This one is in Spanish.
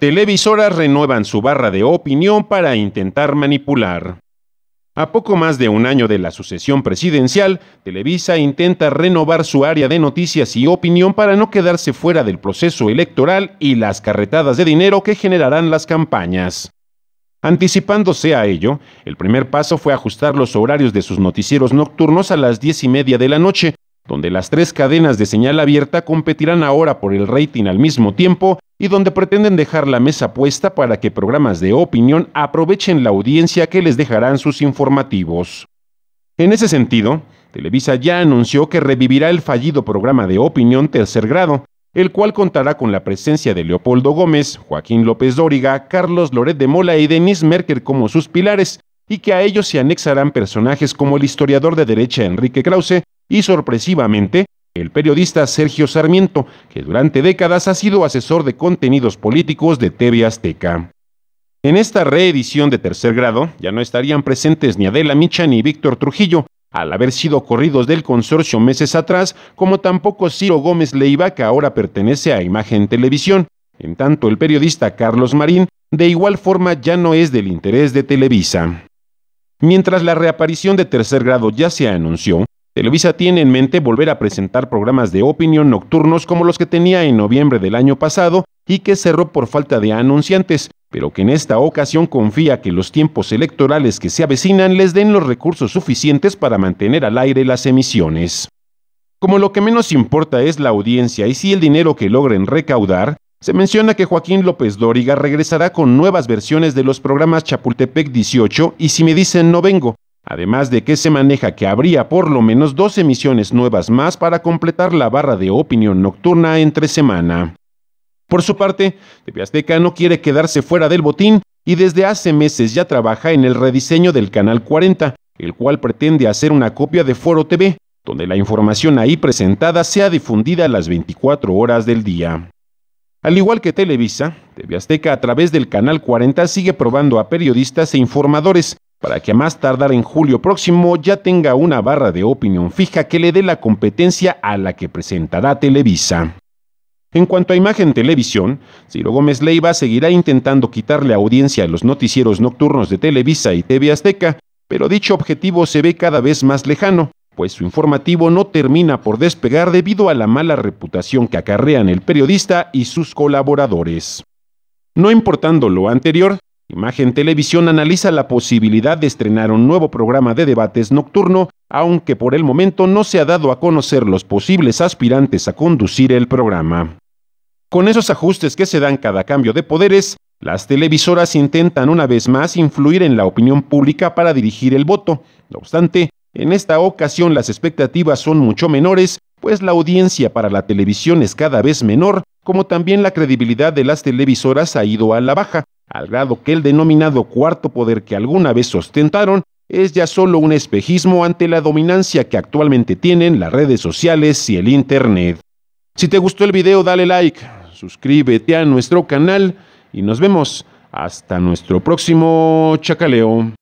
Televisoras renuevan su barra de opinión para intentar manipular. A poco más de un año de la sucesión presidencial, Televisa intenta renovar su área de noticias y opinión para no quedarse fuera del proceso electoral y las carretadas de dinero que generarán las campañas. Anticipándose a ello, el primer paso fue ajustar los horarios de sus noticieros nocturnos a las diez y media de la noche, donde las tres cadenas de señal abierta competirán ahora por el rating al mismo tiempo y donde pretenden dejar la mesa puesta para que programas de opinión aprovechen la audiencia que les dejarán sus informativos. En ese sentido, Televisa ya anunció que revivirá el fallido programa de opinión tercer grado, el cual contará con la presencia de Leopoldo Gómez, Joaquín López Dóriga, Carlos Loret de Mola y Denise Merker como sus pilares, y que a ellos se anexarán personajes como el historiador de derecha Enrique Krause y, sorpresivamente, el periodista Sergio Sarmiento, que durante décadas ha sido asesor de contenidos políticos de TV Azteca. En esta reedición de tercer grado ya no estarían presentes ni Adela Micha ni Víctor Trujillo, al haber sido corridos del consorcio meses atrás, como tampoco Ciro Gómez Leiva, que ahora pertenece a Imagen Televisión. En tanto, el periodista Carlos Marín, de igual forma, ya no es del interés de Televisa. Mientras la reaparición de tercer grado ya se anunció, Televisa tiene en mente volver a presentar programas de opinión nocturnos como los que tenía en noviembre del año pasado y que cerró por falta de anunciantes, pero que en esta ocasión confía que los tiempos electorales que se avecinan les den los recursos suficientes para mantener al aire las emisiones. Como lo que menos importa es la audiencia y si el dinero que logren recaudar, se menciona que Joaquín López Dóriga regresará con nuevas versiones de los programas Chapultepec 18 y Si me dicen no vengo, Además de que se maneja que habría por lo menos dos emisiones nuevas más para completar la barra de opinión nocturna entre semana. Por su parte, TV Azteca no quiere quedarse fuera del botín y desde hace meses ya trabaja en el rediseño del Canal 40, el cual pretende hacer una copia de Foro TV, donde la información ahí presentada sea difundida las 24 horas del día. Al igual que Televisa, TV Azteca a través del Canal 40 sigue probando a periodistas e informadores para que a más tardar en julio próximo ya tenga una barra de opinión fija que le dé la competencia a la que presentará Televisa. En cuanto a imagen televisión, Ciro Gómez Leiva seguirá intentando quitarle audiencia a los noticieros nocturnos de Televisa y TV Azteca, pero dicho objetivo se ve cada vez más lejano, pues su informativo no termina por despegar debido a la mala reputación que acarrean el periodista y sus colaboradores. No importando lo anterior, Imagen Televisión analiza la posibilidad de estrenar un nuevo programa de debates nocturno, aunque por el momento no se ha dado a conocer los posibles aspirantes a conducir el programa. Con esos ajustes que se dan cada cambio de poderes, las televisoras intentan una vez más influir en la opinión pública para dirigir el voto. No obstante, en esta ocasión las expectativas son mucho menores, pues la audiencia para la televisión es cada vez menor, como también la credibilidad de las televisoras ha ido a la baja, al grado que el denominado cuarto poder que alguna vez ostentaron es ya solo un espejismo ante la dominancia que actualmente tienen las redes sociales y el Internet. Si te gustó el video dale like, suscríbete a nuestro canal y nos vemos hasta nuestro próximo chacaleo.